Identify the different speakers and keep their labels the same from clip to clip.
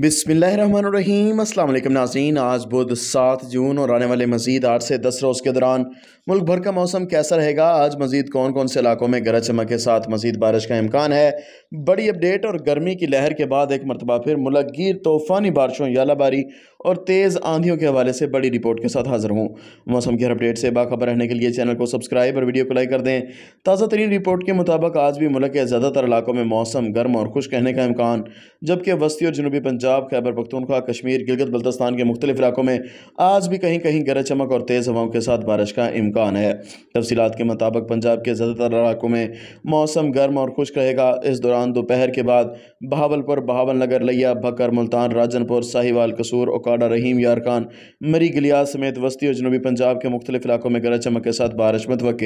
Speaker 1: अस्सलाम वालेकुम नाज़रीन आज बुध सात जून और आने वाले मजीद आठ से दस रोज़ के दौरान मुल्क भर का मौसम कैसा रहेगा आज मजीद कौन कौन से इलाकों में गरज चमक के साथ मजीद बारिश का इम्कान है बड़ी अपडेट और गर्मी की लहर के बाद एक मरतबा फिर मुलक तूफ़ानी बारिशों यालाबारी और तेज़ आंधियों के हवाले से बड़ी रिपोर्ट के साथ हाजिर हूँ मौसम के हर अपडेट से बाखबर रहने के लिए चैनल को सब्सक्राइब और वीडियो को लाइक कर दें ताज़ा तरीन रिपोर्ट के मुताबिक आज भी मुल्क के ज़्यादातर इलाकों में मौसम गर्म और खुश कहने का इम्कान जबकि वस्ती और जनूबी पंजाब खैबर पखतूनखा कश्मीर गिलगत बल्तस्तान के मुख्तलिफ इलाकों में आज भी कहीं कहीं गरज चमक और तेज़ हवाओं के साथ बारिश का इम्कान है तफसीत के मुताबिक पंजाब के ज़्यादातर इलाकों में मौसम गर्म और खुश रहेगा इस दौरान दोपहर के बाद बहावलपुर बहावल नगर लिया भक्कर मुल्तान राजनपुर साहिवाल कसूर और काडा रहीम यार खान मरी गलिया समेत वस्ती और जनूबी पंजाब के मुख्तलिफ इलाकों में गरज चमक के साथ बारिश मतवक़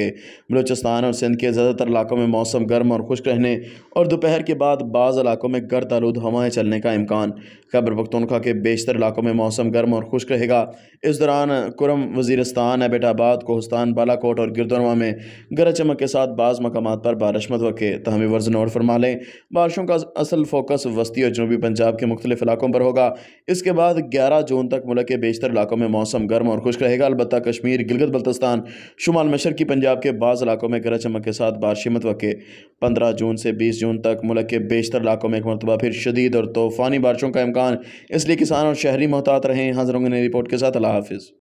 Speaker 1: बलोचिस्तान और सिंध के ज़्यादातर इलाकों में मौसम गर्म और खुश्क रहने और दोपहर के बाद बाज़ इलाकों में गर्द आलूद हवाएँ चलने का इम्कान खैबर पखतनखा के बेशतर इलाकों में मौसम गर्म और खुश्क रहेगा इस दौरान कुरम वजीरस्तान एबेटाबाद कोहस्तान बालाकोट और गिरदनवा में गरज चमक के साथ बाज़ मकाम पर बारिश मतवक़ तहमी वर्ज नोट फरमा लें बारिशों का असल फोकस वस्ती और जनूबी पंजाब के मुख्तलिफ इलाकों पर होगा इसके बाद ग्यारह बारह जून तक मुल्क के बेशतर इलाकों में मौसम गर्म और खुश रहेगा अलबत् कश्मीर गिलगत बल्तस्तान शुमाल मशरकी पंजाब के बाद इलाकों में गरज चमक के साथ बारिश मतवे पंद्रह जून से बीस जून तक मुल्क के बेशतर इलाकों में एक मरतबा फिर शदीद और तूफ़ानी बारिशों का इम्कान इसलिए किसान और शहरी मोहतात रहें हाजिर होंगे नई रिपोर्ट के साथ अल्लाह हाफिज़